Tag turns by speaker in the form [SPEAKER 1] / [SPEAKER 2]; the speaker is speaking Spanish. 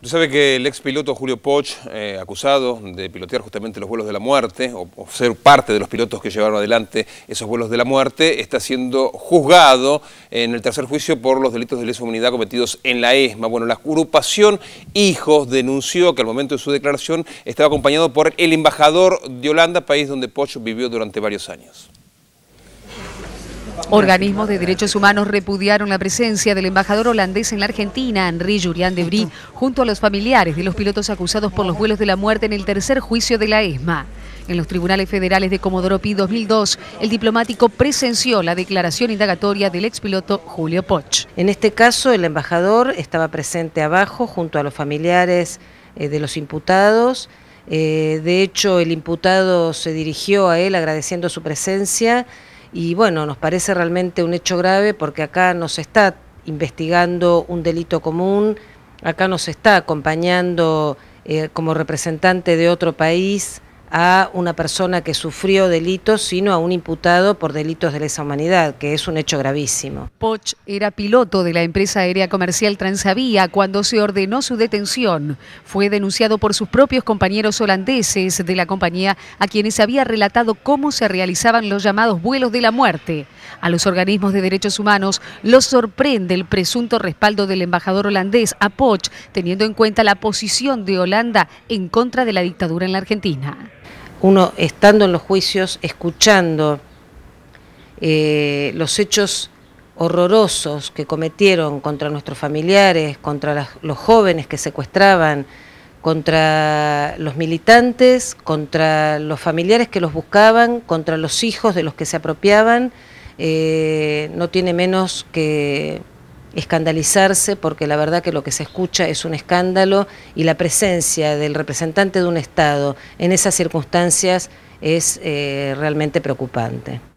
[SPEAKER 1] Usted sabe que el ex piloto Julio Poch, eh, acusado de pilotear justamente los vuelos de la muerte, o, o, ser parte de los pilotos que llevaron adelante esos vuelos de la muerte, está siendo juzgado en el tercer juicio por los delitos de lesa humanidad cometidos en la ESMA. Bueno, la agrupación Hijos denunció que al momento de su declaración estaba acompañado por el embajador de Holanda, país donde Poch vivió durante varios años.
[SPEAKER 2] Organismos de derechos humanos repudiaron la presencia del embajador holandés en la Argentina, Henri Jurián de Bri, junto a los familiares de los pilotos acusados por los vuelos de la muerte en el tercer juicio de la ESMA. En los tribunales federales de Comodoro Pi 2002, el diplomático presenció la declaración indagatoria
[SPEAKER 3] del expiloto Julio Poch. En este caso, el embajador estaba presente abajo junto a los familiares eh, de los imputados. Eh, de hecho, el imputado se dirigió a él agradeciendo su presencia y bueno, nos parece realmente un hecho grave porque acá nos está investigando un delito común, acá nos está acompañando eh, como representante de otro país, a una persona que sufrió delitos, sino a un imputado por delitos de lesa humanidad, que es un hecho gravísimo.
[SPEAKER 2] Poch era piloto de la empresa aérea comercial Transavia cuando se ordenó su detención. Fue denunciado por sus propios compañeros holandeses de la compañía a quienes había relatado cómo se realizaban los llamados vuelos de la muerte. A los organismos de derechos humanos los sorprende el presunto respaldo del embajador holandés a Poch, teniendo en cuenta la posición de Holanda en contra de la dictadura en la Argentina
[SPEAKER 3] uno estando en los juicios, escuchando eh, los hechos horrorosos que cometieron contra nuestros familiares, contra los jóvenes que secuestraban, contra los militantes, contra los familiares que los buscaban, contra los hijos de los que se apropiaban, eh, no tiene menos que escandalizarse porque la verdad que lo que se escucha es un escándalo y la presencia del representante de un Estado en esas circunstancias es eh, realmente preocupante.